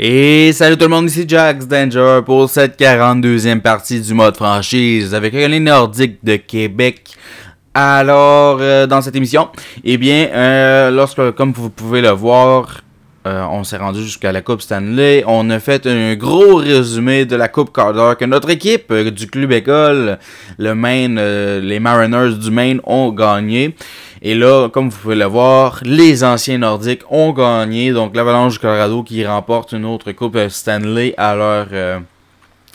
Et salut tout le monde, ici Jax Danger pour cette 42e partie du mode franchise avec les Nordiques de Québec. Alors, euh, dans cette émission, eh bien, euh, lorsque, comme vous pouvez le voir, euh, on s'est rendu jusqu'à la Coupe Stanley. On a fait un gros résumé de la Coupe Calder que notre équipe du club école, le Maine, les Mariners du Maine, ont gagné. Et là, comme vous pouvez le voir, les anciens nordiques ont gagné. Donc l'Avalanche du Colorado qui remporte une autre Coupe Stanley à leur, euh,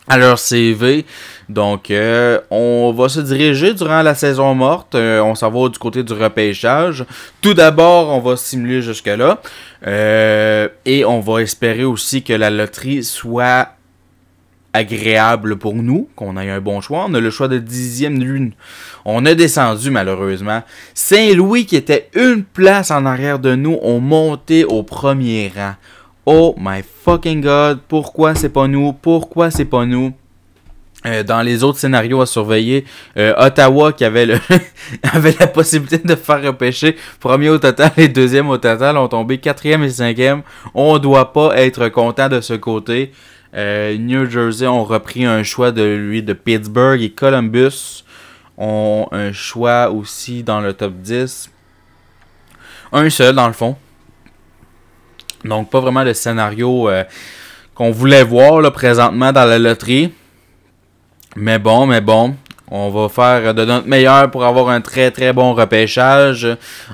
à leur CV. Donc euh, on va se diriger durant la saison morte. Euh, on s'en va du côté du repêchage. Tout d'abord, on va simuler jusque-là. et on va espérer aussi que la loterie soit agréable pour nous, qu'on ait un bon choix. On a le choix de dixième lune. On a descendu malheureusement. Saint-Louis, qui était une place en arrière de nous, ont monté au premier rang. Oh my fucking god, pourquoi c'est pas nous? Pourquoi c'est pas nous? Euh, dans les autres scénarios à surveiller, euh, Ottawa qui avait, le avait la possibilité de faire repêcher premier au total et deuxième au total ont tombé quatrième et cinquième. On doit pas être content de ce côté. Euh, New Jersey ont repris un choix de lui de Pittsburgh et Columbus ont un choix aussi dans le top 10. Un seul dans le fond. Donc pas vraiment le scénario euh, qu'on voulait voir là, présentement dans la loterie. Mais bon, mais bon. On va faire de notre meilleur pour avoir un très très bon repêchage.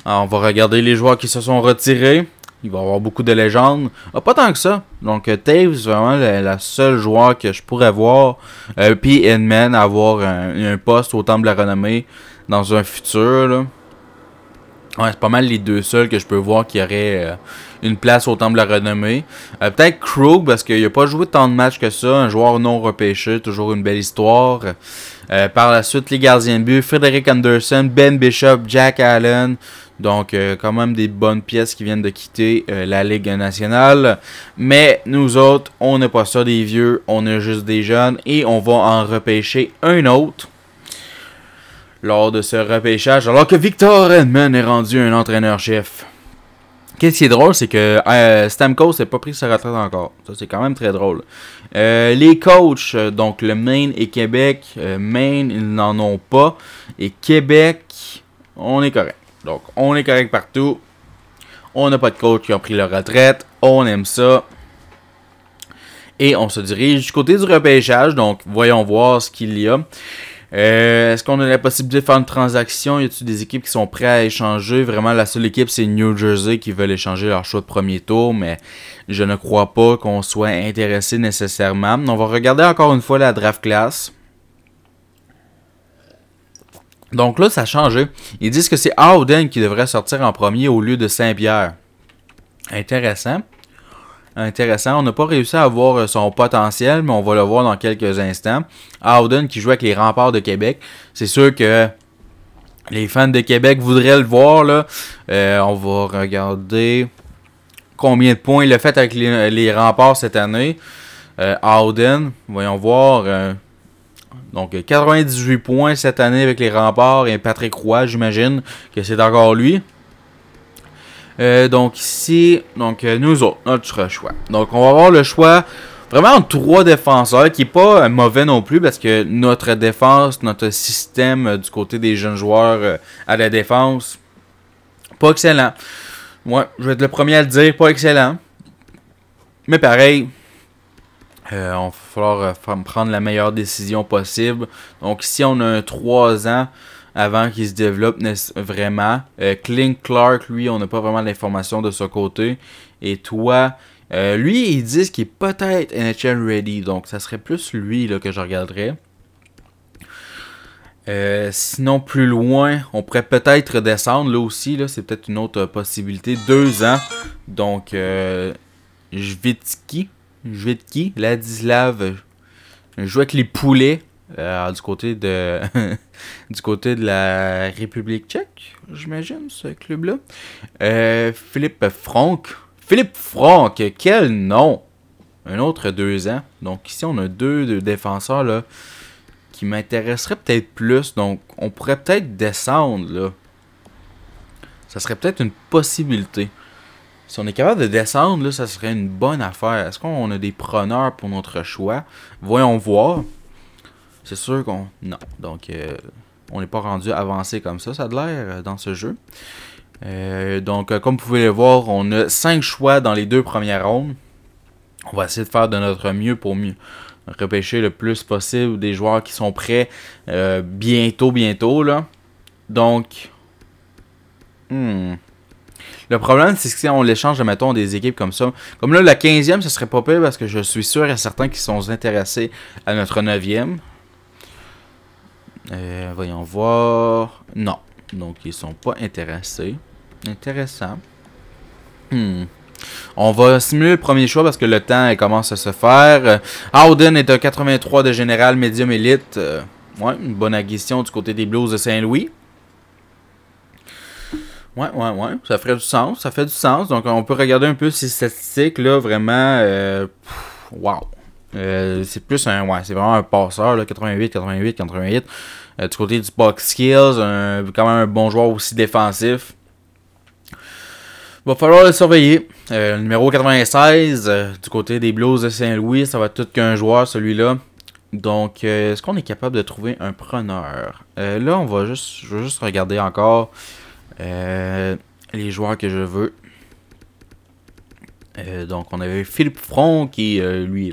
on va regarder les joueurs qui se sont retirés. Il va avoir beaucoup de légendes. Ah, pas tant que ça. Donc, euh, Taves, vraiment la, seule joueur que je pourrais voir. Euh, puis Edman, avoir un, poste au Temple de la Renommée dans un futur. c'est pas mal les deux seuls que je peux voir qui auraient euh, une place au Temple de la Renommée. Peut-être Krug, parce qu'il n'a pas joué tant de matchs que ça. Un joueur non repêché, toujours une belle histoire. par la suite, les gardiens de but, Frédéric Anderson, Ben Bishop, Jack Allen, donc, euh, quand même des bonnes pièces qui viennent de quitter euh, la Ligue nationale. Mais nous autres, on n'est pas ça des vieux, on est juste des jeunes et on va en repêcher un autre lors de ce repêchage. Alors que Victor Redman est rendu un entraîneur-chef. Qu'est-ce qui est drôle, c'est que Stamco euh, Stamkos pas pris sa retraite encore. Ça, c'est quand même très drôle. les coachs, donc le Maine et Québec, Maine, ils n'en ont pas. Et Québec, on est correct. Donc, on est correct partout. On n'a pas de coach qui ont pris leur retraite. On aime ça. Et on se dirige du côté du repêchage. Donc, voyons voir ce qu'il y a. Euh, est-ce qu'on a la possibilité de faire une transaction Y a-t-il des équipes qui sont prêtes à échanger Vraiment, la seule équipe, c'est New Jersey qui veulent échanger leur choix de premier tour, mais je ne crois pas qu'on soit intéressé nécessairement. On va regarder encore une fois la draft class. Donc là, ça a changé. Ils disent que c'est Auden qui devrait sortir en premier au lieu de Saint-Pierre. Intéressant. Intéressant. On n'a pas réussi à voir euh, son potentiel, mais on va le voir dans quelques instants. Auden qui joue avec les remparts de Québec. C'est sûr que les fans de Québec voudraient le voir. Là. Euh, on va regarder combien de points il a fait avec les, remparts cette année. Euh, Auden, voyons voir. Donc 98 points cette année avec les remparts et Patrick Roy, j'imagine que c'est encore lui. Euh, donc ici, donc euh, nous autres, notre choix. Donc on va avoir le choix vraiment trois défenseurs qui n'est pas euh, mauvais non plus parce que notre défense, notre système du côté des jeunes joueurs à la défense, pas excellent. Moi, ouais, je vais être le premier à le dire, pas excellent. Mais pareil, euh, on va falloir euh, prendre la meilleure décision possible. Donc si on a un 3 ans avant qu'il se développe vraiment. Euh, Clint Clark, lui, on n'a pas vraiment l'information de ce côté. Et toi, lui, ils disent qu'il est peut-être NHL ready. Donc ça serait plus lui là, que je regarderais. sinon, plus loin, on pourrait peut-être descendre là aussi. Là, c'est peut-être une autre possibilité. Deux ans. Donc, quitter? Jouer de qui Ladislav. Euh, je avec les poulets. Euh, du côté de du côté de la République tchèque, j'imagine, ce club-là. Euh, Philippe Franck. Philippe Franck, quel nom! Un autre deux ans. Donc ici on a deux, défenseurs là, qui m'intéresseraient peut-être plus. Donc on pourrait peut-être descendre là. Ça serait peut-être une possibilité. Si on est capable de descendre, là, ça serait une bonne affaire. Est-ce qu'on a des preneurs pour notre choix? Voyons voir. C'est sûr qu'on... Non. Donc, euh, on n'est pas rendu avancé comme ça, ça a l'air, euh, dans ce jeu. Euh, donc, comme vous pouvez le voir, on a cinq choix dans les deux premières rondes. On va essayer de faire de notre mieux pour mieux repêcher le plus possible des joueurs qui sont prêts bientôt, bientôt. là. Donc, hmm. Le problème, c'est que si on l'échange, mettons, des équipes comme ça, comme là, la 15e, ce serait pas pire parce que je suis sûr et certain qu'ils sont intéressés à notre 9e. Euh, voyons voir. Non. Donc, ils sont pas intéressés. Intéressant. Hmm. On va simuler le premier choix parce que le temps commence à se faire. Howden euh, est un 83 de général médium élite. Euh, ouais, une bonne acquisition du côté des Blues de Saint-Louis. Ouais, ouais, ouais. Ça ferait du sens. Ça fait du sens. Donc, on peut regarder un peu ces statistiques-là. Vraiment, euh, wow. Euh, c'est plus un. Ouais, c'est vraiment un passeur, là, 88, 88, 88. du côté du box skills, quand même un bon joueur aussi défensif. Va falloir le surveiller. Euh, le numéro 96, euh, du côté des Blues de Saint-Louis, ça va être tout qu'un joueur, celui-là. Donc, est-ce qu'on est capable de trouver un preneur Là, on va juste. Je vais juste regarder encore. Euh, les joueurs que je veux. Euh, donc, on avait Philippe Front qui, euh, lui, est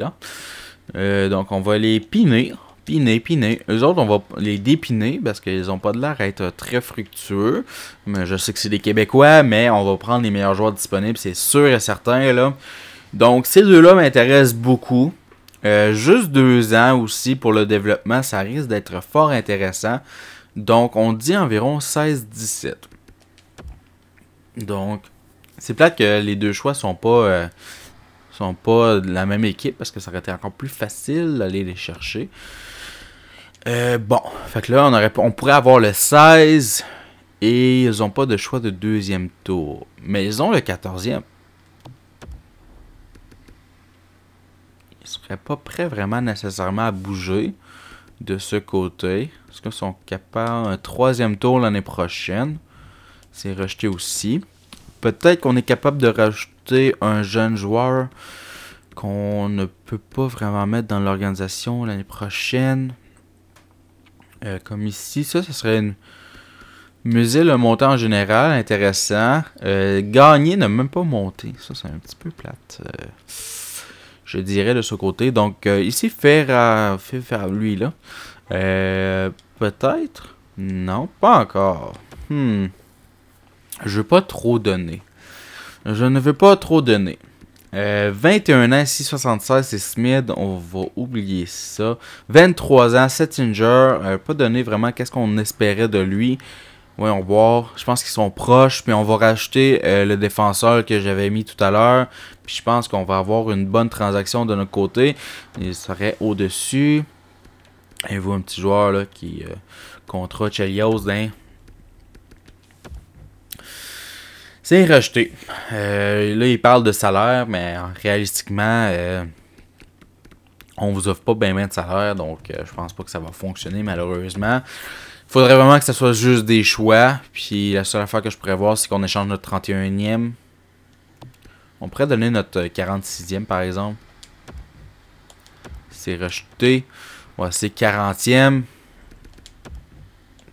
là. donc, on va les piner. Piner, piner. Eux autres, on va les dépiner parce qu'ils n'ont pas de l'air à être très fructueux. Mais je sais que c'est des Québécois, mais on va prendre les meilleurs joueurs disponibles, c'est sûr et certain. Là. Donc, ces deux-là m'intéressent beaucoup. juste deux ans aussi pour le développement, ça risque d'être fort intéressant. Donc, on dit environ 16-17. Donc, c'est plate que les deux choix sont pas euh, sont pas de la même équipe parce que ça aurait été encore plus facile d'aller les chercher. Euh, bon, fait que là, on, pourrait avoir le 16 et ils n'ont pas de choix de deuxième tour. Mais ils ont le 14e. Ils seraient pas prêts vraiment nécessairement à bouger de ce côté. Est-ce qu'ils sont capables un troisième tour l'année prochaine? C'est rejeté aussi. Peut-être qu'on est capable de rajouter un jeune joueur qu'on ne peut pas vraiment mettre dans l'organisation l'année prochaine. Euh, comme ici, ça, ce serait une... Musée le montant en général, intéressant. Euh, gagner n'a même pas monté. Ça, c'est un petit peu plate. Euh, je dirais de ce côté. Donc, ici, faire à, faire lui, là. Peut-être? Non, pas encore. Hmm. Je veux pas trop donner. Je ne veux pas trop donner. 21 euh, ans, 676, c'est Smith, on va oublier ça. 23 ans, Settinger, euh, pas donné vraiment qu'est-ce qu'on espérait de lui. Voyons voir, je pense qu'ils sont proches, puis on va racheter euh, le défenseur que j'avais mis tout à l'heure. Puis je pense qu'on va avoir une bonne transaction de notre côté. Il serait au-dessus. Et vous, un petit joueur là, qui contre Chelios, hein? C'est rejeté. Euh, là, il parle de salaire, mais réalistiquement, euh, on vous offre pas bien de salaire, donc euh, je pense pas que ça va fonctionner malheureusement. Il faudrait vraiment que ce soit juste des choix. Puis la seule affaire que je pourrais voir, c'est qu'on échange notre 31e. On pourrait donner notre 46e par exemple. C'est rejeté. voici c'est 40e.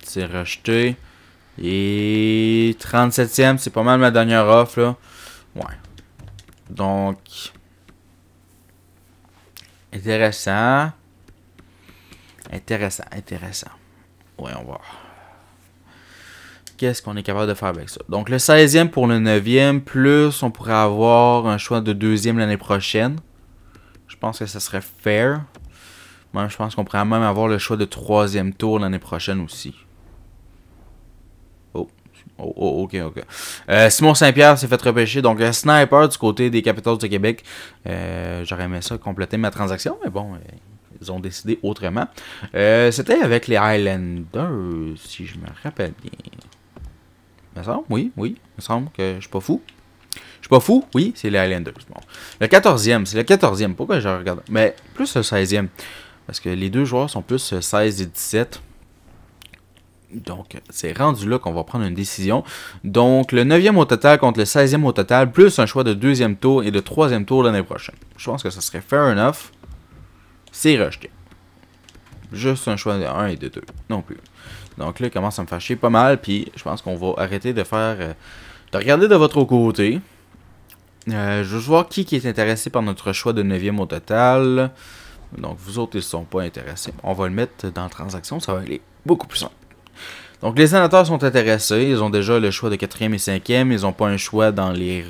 C'est rejeté. Et 37e, c'est pas mal ma dernière offre, là. Ouais. Donc, intéressant. Intéressant, intéressant. Ouais, on va Qu'est-ce qu'on est capable de faire avec ça? Donc, le 16e pour le 9e, plus on pourrait avoir un choix de deuxième l'année prochaine. Je pense que ça serait fair. Moi, je pense qu'on pourrait même avoir le choix de troisième tour l'année prochaine aussi. Oh, oh, oh. ok, ok. Euh, Simon Saint-Pierre s'est fait repêcher. Donc, un euh, sniper du côté des Capitals de Québec. Euh, j'aurais aimé ça compléter ma transaction, mais bon, ils ont décidé autrement. C'était avec les Highlanders, si je me rappelle bien. Il me semble, oui, oui. Il me semble que je suis pas fou. Je suis pas fou, oui, c'est les Highlanders. Le 14e, c'est le 14e. Pourquoi je regarde Mais plus le 16e. Parce que les deux joueurs sont plus 16 et 17. Donc, c'est rendu là qu'on va prendre une décision. Donc, le 9e au total contre le 16e au total, plus un choix de deuxième tour et de troisième tour l'année prochaine. Je pense que ça serait fair enough. C'est rejeté. Juste un choix de 1 et de 2. Non plus. Donc là, il commence à me fâcher pas mal. Puis, je pense qu'on va arrêter de faire... Euh, de regarder de votre côté. Euh, je veux voir qui, qui est intéressé par notre choix de 9e au total. Donc, vous autres, ils ne sont pas intéressés. On va le mettre dans la transaction. Ça va aller beaucoup plus simple. Donc les sénateurs sont intéressés, ils ont déjà le choix de 4 et 5e, ils n'ont pas un choix dans les...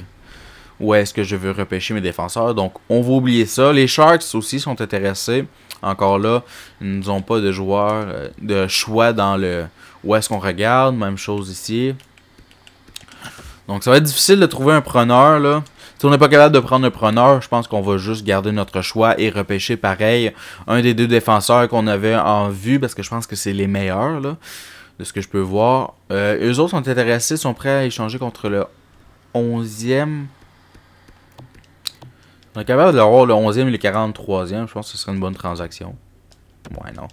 Où est-ce que je veux repêcher mes défenseurs, donc on va oublier ça. Les Sharks aussi sont intéressés, encore là, ils n'ont pas de joueurs, euh, de choix dans le... Où est-ce qu'on regarde, même chose ici. Donc ça va être difficile de trouver un preneur là. Si on n'est pas capable de prendre un preneur, je pense qu'on va juste garder notre choix et repêcher pareil un des deux défenseurs qu'on avait en vue parce que je pense que c'est les meilleurs là de ce que je peux voir. Euh, eux autres sont intéressés, sont prêts à échanger contre le 11e. On est capable le 11e et le 43e. Je pense que ce serait une bonne transaction. Ouais, non.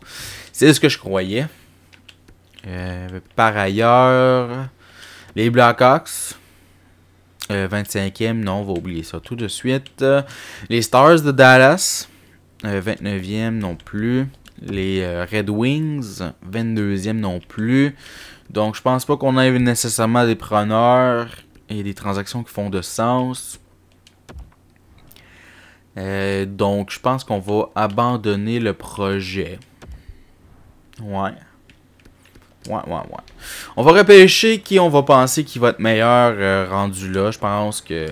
C'est ce que je croyais. Euh, par ailleurs, les Blackhawks. 25e, euh, non, on va oublier ça tout de suite. les Stars de Dallas. 29e non plus. Les euh, Red Wings, 22e non plus. Donc je pense pas qu'on ait nécessairement des preneurs et des transactions qui font de sens. Euh, donc je pense qu'on va abandonner le projet. Ouais. Ouais, ouais, ouais. On va repêcher qui on va penser qui va être meilleur euh, rendu là. Je pense que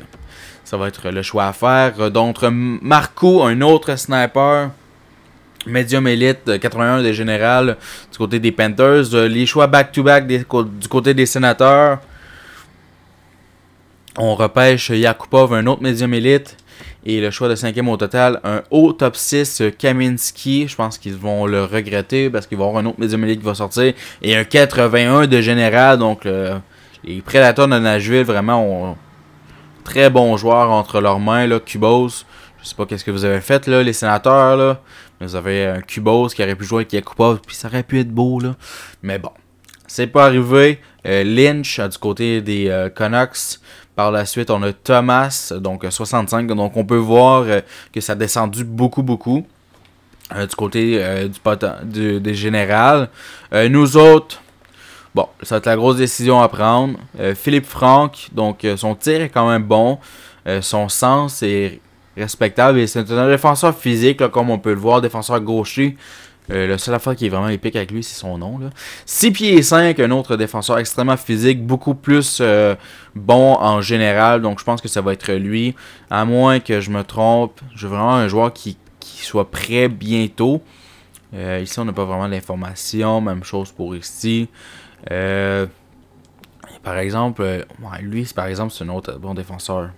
ça va être le choix à faire. Donc Marco, un autre sniper. Medium Elite 81 de général du côté des Panthers. Euh, les choix back-to-back du côté des Sénateurs. On repêche Yakupov, un autre Medium Elite. Et le choix de cinquième au total, un haut top 6, euh, Kaminski. Je pense qu'ils vont le regretter parce qu'ils vont avoir un autre Medium Elite qui va sortir. Et un 81 de Général. Donc, euh, les Predators de Nashville, vraiment, ont très bon joueur entre leurs mains. Là, Cubos, je sais pas qu'est-ce que vous avez fait, là, les Sénateurs. Là. Vous avez un Cubos qui aurait pu jouer avec Yakupov, puis ça aurait pu être beau, là. Mais bon, c'est pas arrivé. Euh, Lynch euh, du côté des euh, Connox Par la suite, on a Thomas, donc 65. Donc on peut voir que ça a descendu beaucoup, beaucoup. du côté du, des générales. nous autres, bon, ça va être la grosse décision à prendre. Philippe Franck, donc son tir est quand même bon. son sens est respectable. Et c'est un défenseur physique, comme on peut le voir, défenseur gaucher. Euh, le seul seule affaire qui est vraiment épique avec lui, c'est son nom. 6 pieds 5, un autre défenseur extrêmement physique, beaucoup plus euh, bon en général. Donc je pense que ça va être lui. À moins que je me trompe, je veux vraiment un joueur qui, soit prêt bientôt. Euh, ici, on n'a pas vraiment d'informations. Même chose pour ici. par exemple, lui, par exemple, c'est un autre bon défenseur.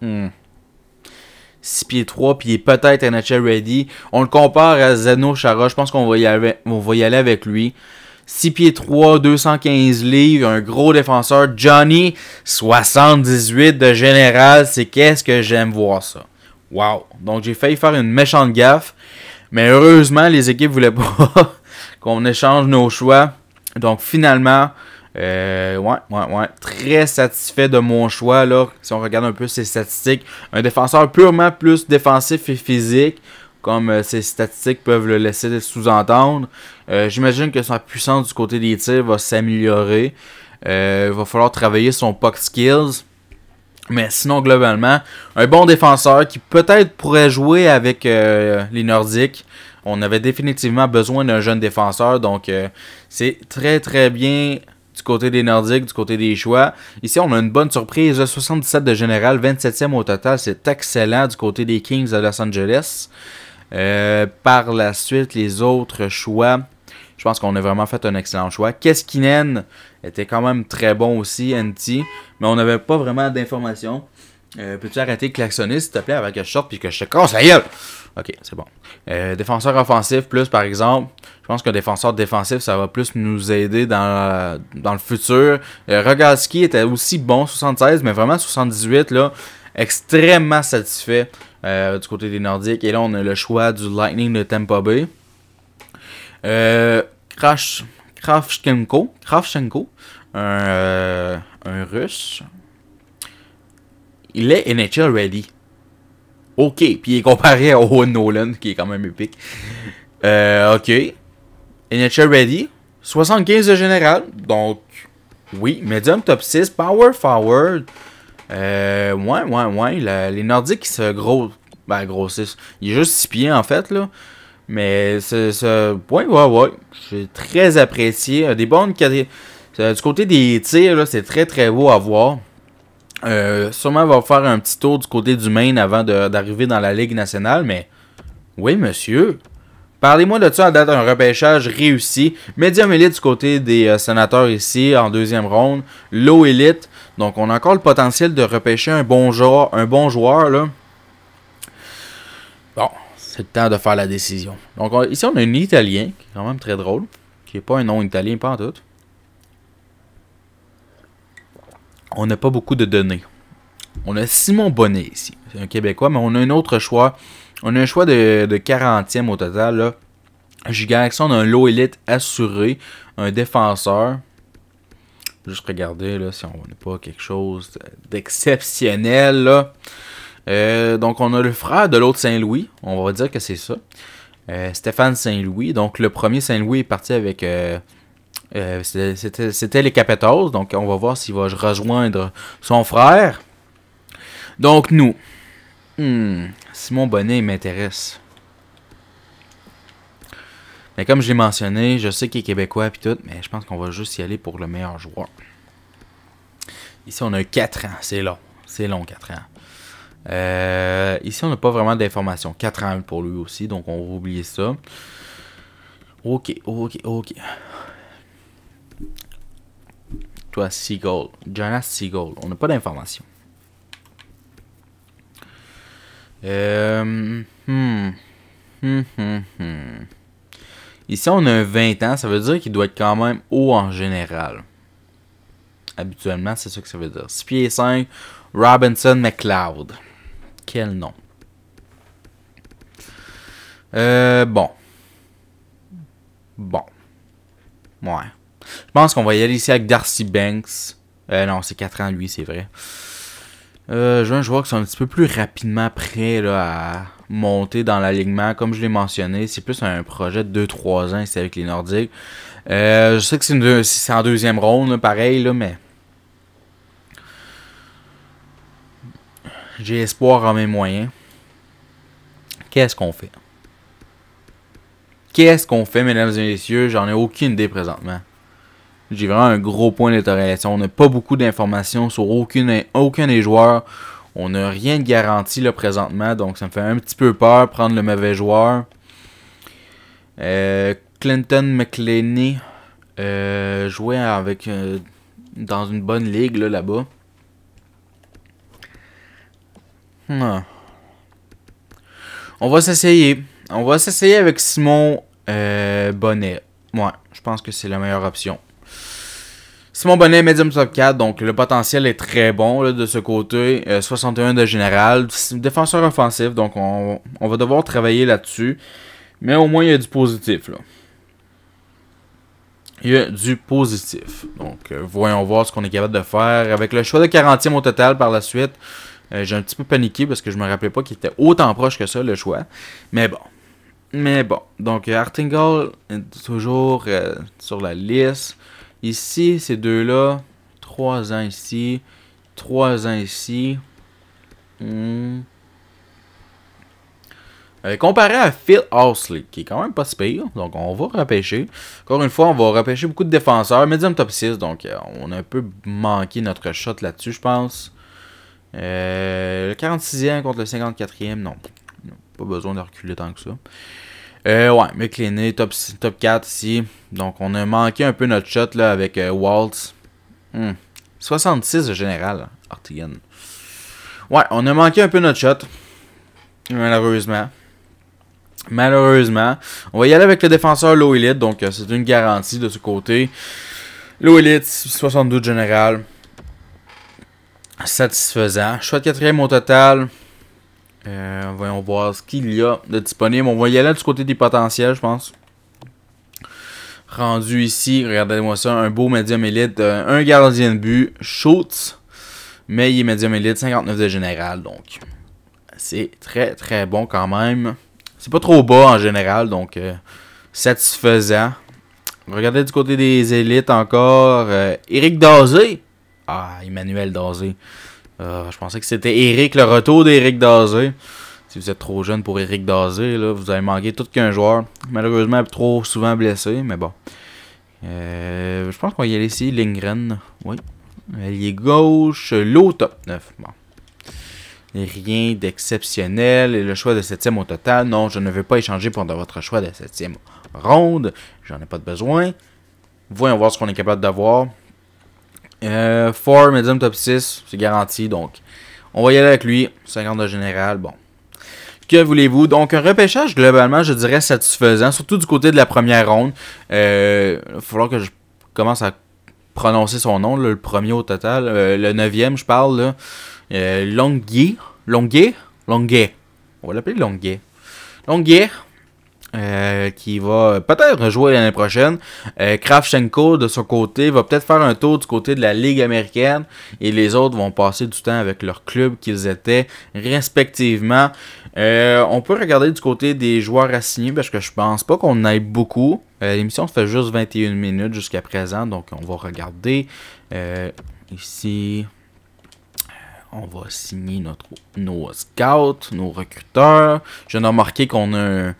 Hmm. 6 pieds 3, puis il est peut-être NHL ready. On le compare à Zeno Chara, je pense qu'on va, y aller, va y aller avec lui. 6 pieds 3, 215 livres, un gros défenseur. Johnny, 78 de général, c'est qu'est-ce que j'aime voir ça. Wow! Donc j'ai failli faire une méchante gaffe, mais heureusement les équipes voulaient pas qu'on échange nos choix. Donc finalement, euh, ouais, ouais, ouais. Très satisfait de mon choix, là. Si on regarde un peu ses statistiques, un défenseur purement plus défensif et physique, comme euh, ses statistiques peuvent le laisser sous-entendre. Euh, j'imagine que sa puissance du côté des tirs va s'améliorer. Euh, il va falloir travailler son puck skills. Mais sinon, globalement, un bon défenseur qui peut-être pourrait jouer avec les Nordiques. On avait définitivement besoin d'un jeune défenseur, donc c'est très très bien du côté des Nordiques, du côté des choix. Ici, on a une bonne surprise. 77 de général, 27e au total. C'est excellent du côté des Kings de Los Angeles. Euh, par la suite, les autres choix. Je pense qu'on a vraiment fait un excellent choix. Keskinen était quand même très bon aussi, NT, mais on n'avait pas vraiment d'informations. Euh, Peux-tu arrêter de klaxonner, s'il te plaît, avec que je sorte puis que je te casse la gueule? Ok, c'est bon. Euh, défenseur offensif, plus par exemple, je pense qu'un défenseur défensif, ça va plus nous aider dans, euh, dans le futur. Euh, Rogalski était aussi bon, 76, mais vraiment 78, là, extrêmement satisfait du côté des Nordiques. Et là, on a le choix du Lightning de Tampa Bay. Krash, Kravchenko, Kravchenko un russe, il est NHL ready. OK. Puis il est comparé à Owen Nolan, qui est quand même épique. Euh, OK. NHL ready. 75 de général. Donc, oui. Medium top 6. Power forward. Euh, ouais, ouais, ouais. les Nordiques, qui se gros, ben, grossissent. Il est juste 6 pieds, en fait, là. Mais ce, point, ouais, ouais, ouais. J'ai très apprécié. Des bonnes euh, Du côté des tirs, c'est très, très beau à voir. Euh, sûrement va faire un petit tour du côté du Maine avant d'arriver dans la Ligue nationale, mais oui, monsieur. Parlez-moi de ça à date d'un repêchage réussi. Medium Elite du côté des euh, sénateurs ici en deuxième ronde. Low élite. Donc on a encore le potentiel de repêcher un bon joueur. Un bon joueur là. Bon, c'est le temps de faire la décision. Donc ici on a un Italien, qui est quand même très drôle. Qui n'est pas un nom italien, pas en tout. on n'a pas beaucoup de données. On a Simon Bonnet ici, c'est un Québécois, mais on a un autre choix. On a un choix de, 40e au total. Là. Gigaxon, on a un low élite assuré, un défenseur. Juste regarder là, si on n'a pas quelque chose d'exceptionnel. Euh, donc on a le frère de l'autre Saint-Louis, on va dire que c'est ça. Euh, Stéphane Saint-Louis. Donc le premier Saint-Louis est parti avec euh, euh, c'était les 14 donc on va voir s'il va rejoindre son frère. Donc nous, hmm, Simon Bonnet m'intéresse. Mais comme je l'ai mentionné, je sais qu'il est québécois et tout, mais je pense qu'on va juste y aller pour le meilleur joueur. Ici, on a 4 ans, c'est long. C'est long, 4 ans. Euh, ici, on n'a pas vraiment d'informations. 4 ans pour lui aussi, donc on va oublier ça. Ok, ok, ok. Toi, Seagull. Jonas Seagull. On n'a pas d'informations. Euh, hmm, hmm, hmm, Ici, on a un 20 ans. Ça veut dire qu'il doit être quand même haut en général. Habituellement, c'est ça que ça veut dire. 6 pieds 5, Robinson McLeod. Quel nom. Euh, bon. Bon. Ouais. Je pense qu'on va y aller ici avec Darcy Banks. Euh, non, c'est 4 ans, lui, c'est vrai. Euh, je vois que sont un petit peu plus rapidement prêts à monter dans l'alignement. Comme je l'ai mentionné, c'est plus un projet de 2-3 ans, c'est avec les Nordiques. Euh, je sais que c'est en deuxième ronde, pareil, là, mais... J'ai espoir en mes moyens. Qu'est-ce qu'on fait? Qu'est-ce qu'on fait, mesdames et messieurs? J'en ai aucune idée présentement. J'ai vraiment un gros point d'interrogation. On n'a pas beaucoup d'informations sur aucun des joueurs. On n'a rien de garanti là, présentement, donc ça me fait un petit peu peur prendre le mauvais joueur. Euh, Clinton McLeany euh, jouait avec, euh, dans une bonne ligue là-bas. Ah. On va s'essayer. On va s'essayer avec Simon Bonnet. ouais, je pense que c'est la meilleure option. Simon Bonnet, medium top 4, donc le potentiel est très bon de ce côté. 61 euh, de général, défenseur offensif, donc on, va devoir travailler là-dessus. Mais au moins, il y a du positif. Il y a du positif. Donc, euh, voyons voir ce qu'on est capable de faire. Avec le choix de 40e au total par la suite, euh, j'ai un petit peu paniqué parce que je me rappelais pas qu'il était autant proche que ça, le choix. Mais bon. Mais bon. Donc, Artingle est toujours sur la liste. Ici, ces deux-là, 3 ans ici, 3 ans ici. Hmm. Euh, comparé à Phil ausley qui est quand même pas si donc on va repêcher. Encore une fois, on va repêcher beaucoup de défenseurs, medium top 6, donc euh, on a un peu manqué notre shot là-dessus, je pense. Euh, le 46e contre le 54e, non. Pas besoin de reculer tant que ça. Euh, ouais, McLean top, top 4 ici. Donc, on a manqué un peu notre shot là, avec euh, Waltz. 66 hmm. de général, Artigan. Ouais, on a manqué un peu notre shot. Malheureusement. Malheureusement. On va y aller avec le défenseur Low Elite. Donc, euh, c'est une garantie de ce côté. Low Elite, 72 général. Satisfaisant. Choix de quatrième au total. Euh, voyons voir ce qu'il y a de disponible. On va y aller du côté des potentiels, je pense. Rendu ici, regardez-moi ça, un beau médium élite, euh, un gardien de but, Schultz. Mais il est médium élite, 59 de général, donc c'est très très bon quand même. C'est pas trop bas en général, donc euh, satisfaisant. Regardez du côté des élites encore, Eric Dazé. Ah, Emmanuel Dazé. Euh, je pensais que c'était Eric, le retour d'Eric Dazé. Si vous êtes trop jeune pour Eric Dazé, vous avez manqué tout qu'un joueur. Malheureusement, trop souvent blessé, mais bon. Euh, je pense qu'on va y aller ici, Lingren. Oui. Allié gauche, l'autre top 9. Bon. Rien d'exceptionnel. Et le choix de septième au total. Non, je ne veux pas échanger pendant votre choix de septième ronde. J'en ai pas de besoin. Voyons voir ce qu'on est capable d'avoir. 4 euh, medium top 6, c'est garanti. Donc, on va y aller avec lui. 50 de général, bon. Que voulez-vous? Donc, un repêchage globalement, je dirais satisfaisant, surtout du côté de la première ronde. Euh, il va falloir que je commence à prononcer son nom, le premier au total. Le euh, le neuvième, je parle. Là. Euh, Longuier. Longuier? On va l'appeler Longuier. Longuier, euh, qui va peut-être jouer l'année prochaine. Euh, Kravchenko, de son côté, va peut-être faire un tour du côté de la Ligue américaine et les autres vont passer du temps avec leur club qu'ils étaient respectivement. Euh, on peut regarder du côté des joueurs assignés parce que je pense pas qu'on aille beaucoup. L'émission se fait juste 21 minutes jusqu'à présent, donc on va regarder ici. On va signer notre, nos scouts, nos recruteurs. Je viens de remarquer qu'on a un,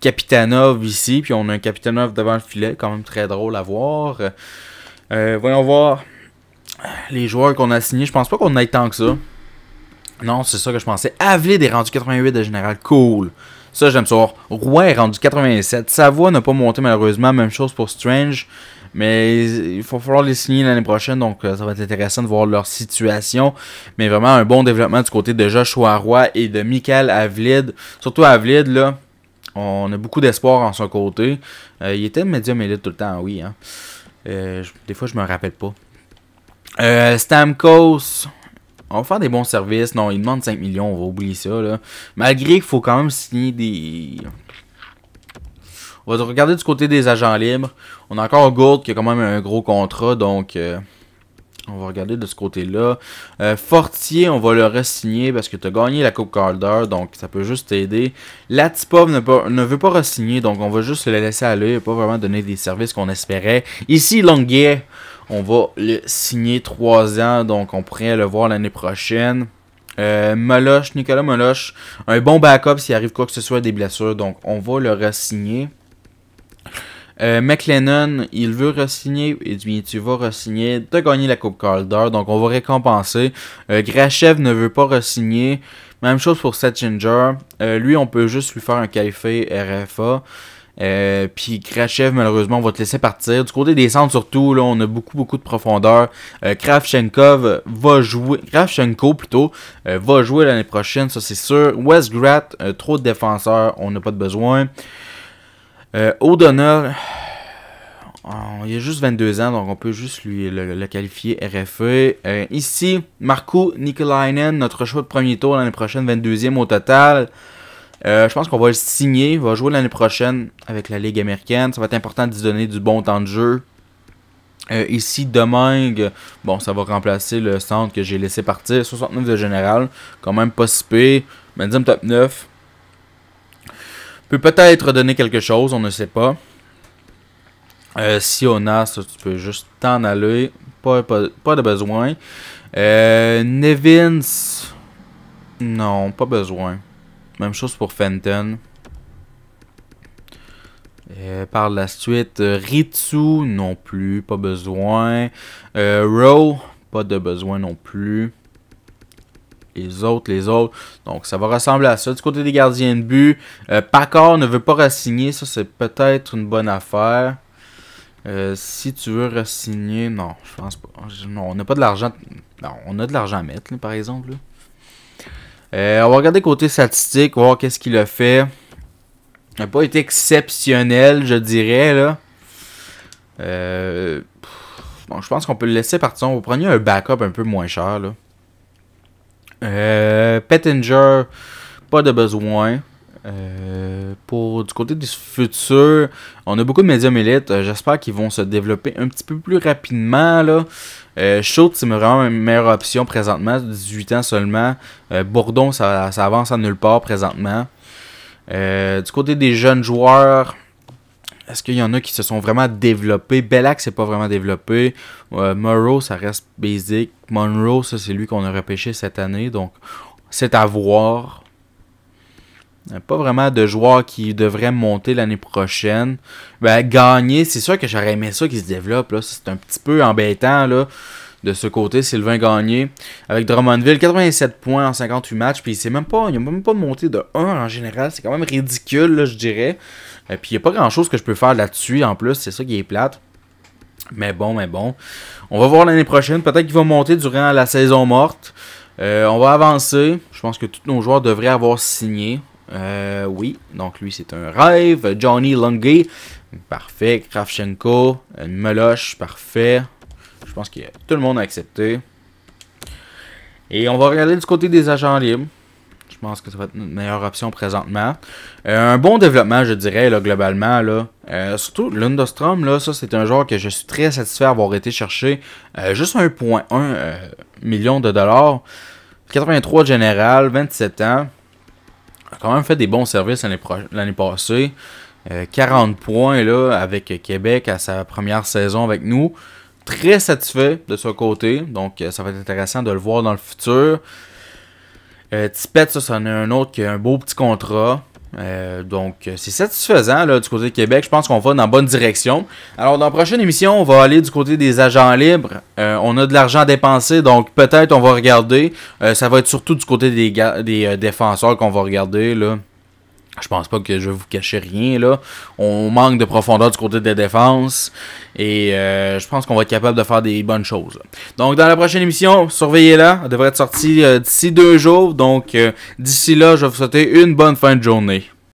Capitanov ici, puis on a un Capitanov devant le filet, quand même très drôle à voir. Euh, voyons voir les joueurs qu'on a signés. Je pense pas qu'on ait tant que ça. Non, c'est ça que je pensais. Avelid est rendu 88 de général. Cool. Ça, j'aime ça. Roy est rendu 87. Savoie n'a pas monté malheureusement. Même chose pour Strange. Mais il va falloir les signer l'année prochaine, donc euh, ça va être intéressant de voir leur situation. Mais vraiment un bon développement du côté de Joshua Roy et de Michael Avlid. Surtout Avlid, là, on a beaucoup d'espoir en son côté. Euh, il était médium élite tout le temps, oui. Hein. Euh, des fois, je me rappelle pas. Euh, Stamkos, on va faire des bons services. Non, il demande 5 millions, on va oublier ça. Là. Malgré qu'il faut quand même signer des... On va regarder du côté des agents libres. On a encore Gould qui a quand même un gros contrat, donc... Euh, on va regarder de ce côté-là. Euh, Fortier, on va le re-signer parce que tu as gagné la Coupe Calder, donc ça peut juste t'aider. Latipov ne, veut pas re-signer, donc on va juste le laisser aller. Il n'a pas vraiment donné des services qu'on espérait. Ici, Longuet, on va le signer 3 ans, donc on pourrait le voir l'année prochaine. Euh, Moloch, Nicolas Moloch, un bon backup s'il arrive quoi que ce soit des blessures, donc on va le re mclennon euh, McLennan, il veut re-signer, et tu vas re-signer, t'as gagné la Coupe Calder, donc on va récompenser. Euh, Grachev ne veut pas re-signer. Même chose pour Seth euh, lui, on peut juste lui faire un café RFA. et puis Grachev malheureusement, on va te laisser partir. Du côté des centres, surtout, là, on a beaucoup, beaucoup de profondeur. va jouer. Kravchenko, plutôt, va jouer l'année prochaine, ça c'est sûr. West trop de défenseurs, on n'a pas de besoin. Euh, O'Donnell, oh, il a juste 22 ans, donc on peut juste lui le, qualifier RFE. Euh, ici, Marco Nikolainen, notre choix de premier tour l'année prochaine, 22e au total. Euh, je pense qu'on va le signer, il va jouer l'année prochaine avec la Ligue américaine. Ça va être important de se donner du bon temps de jeu. Euh, ici, Domingue, bon, ça va remplacer le centre que j'ai laissé partir. 69 de général, quand même pas si pire. top 9 peut peut-être donner quelque chose, on ne sait pas. Euh, si on a, ça, tu peux juste t'en aller. Pas, pas, de besoin. Euh, Nevins. Non, pas besoin. Même chose pour Fenton. Euh, par la suite, Ritsu, non plus, pas besoin. Row, pas de besoin non plus les autres, les autres. Donc, ça va ressembler à ça. Du côté des gardiens de but, euh, Pacor ne veut pas re Ça, c'est peut-être une bonne affaire. Euh, si tu veux re non, je pense pas. Non, on n'a pas de l'argent. Non, on a de l'argent à mettre, par exemple. Euh, on va regarder côté statistique, voir qu'est-ce qu'il a fait. Il n'a pas été exceptionnel, je dirais, là. je pense qu'on peut le laisser partir. On va prendre un backup un peu moins cher, là. Euh, Pettinger, pas de besoin. Euh, pour du côté des futurs, on a beaucoup de médiums élites. Euh, j'espère qu'ils vont se développer un petit peu plus rapidement. Là. Euh, Schultz, c'est vraiment une meilleure option présentement, 18 ans seulement. Bourdon, ça, ça, avance à nulle part présentement. du côté des jeunes joueurs, est-ce qu'il y en a qui se sont vraiment développés? Bellac, c'est pas vraiment développé. Euh, Monroe, ça reste basic. Monroe, ça, c'est lui qu'on a repêché cette année. Donc, c'est à voir. Euh, pas vraiment de joueurs qui devraient monter l'année prochaine. Ben, gagner, c'est sûr que j'aurais aimé ça qu'il se développe. C'est un petit peu embêtant de ce côté. Sylvain Gagné avec Drummondville, 87 points en 58 matchs. Puis il même, pas, il a même pas monté de 1 en général. C'est quand même ridicule, je dirais. Et euh, puis il n'y a pas grand-chose que je peux faire là-dessus en plus, c'est ça qui est plate. Mais bon, mais bon. On va voir l'année prochaine. Peut-être qu'il va monter durant la saison morte. Euh, on va avancer. Je pense que tous nos joueurs devraient avoir signé. Euh, oui, donc lui c'est un rêve. Johnny Lungay. parfait. Kravchenko, meloche, parfait. Je pense que tout le monde a accepté. Et on va regarder du côté des agents libres je pense que ça va être notre meilleure option présentement. Euh, un bon développement, je dirais, là, globalement. Là. Euh, surtout Lundostrom, là, ça c'est un joueur que je suis très satisfait d'avoir été chercher. Euh, juste 1.1 million de dollars. 83 général, 27 ans. A quand même fait des bons services l'année passée. 40 points là, avec Québec à sa première saison avec nous. Très satisfait de ce côté. Donc ça va être intéressant de le voir dans le futur. Euh, ça, c'en est un autre qui a un beau petit contrat. Euh, donc, euh, c'est satisfaisant là, du côté de Québec. Je pense qu'on va dans la bonne direction. Alors, dans la prochaine émission, on va aller du côté des agents libres. Euh, on a de l'argent à dépenser, donc peut-être on va regarder. ça va être surtout du côté des, des défenseurs qu'on va regarder. Là. Je pense pas que je vais vous cacher rien là. On manque de profondeur du côté de la défense. et euh, je pense qu'on va être capable de faire des bonnes choses. Donc dans la prochaine émission, surveillez-la, elle devrait être sortie euh, d'ici deux jours. Donc euh, d'ici là, je vais vous souhaiter une bonne fin de journée.